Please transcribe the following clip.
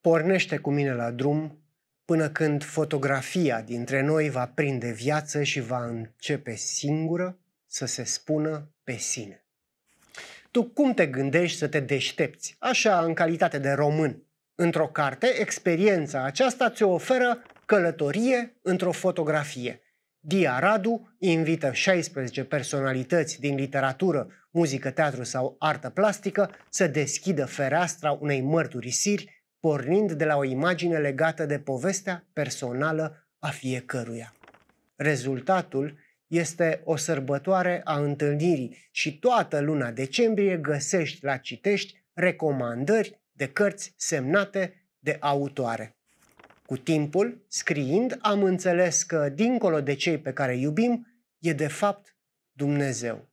pornește cu mine la drum până când fotografia dintre noi va prinde viață și va începe singură să se spună pe sine. Tu cum te gândești să te deștepți, așa în calitate de român? Într-o carte, experiența aceasta ți-o oferă călătorie într-o fotografie. Dia Radu invită 16 personalități din literatură, muzică, teatru sau artă plastică să deschidă fereastra unei mărturisiri pornind de la o imagine legată de povestea personală a fiecăruia. Rezultatul este o sărbătoare a întâlnirii și toată luna decembrie găsești la citești recomandări de cărți semnate de autoare. Cu timpul, scriind, am înțeles că, dincolo de cei pe care iubim, e de fapt Dumnezeu.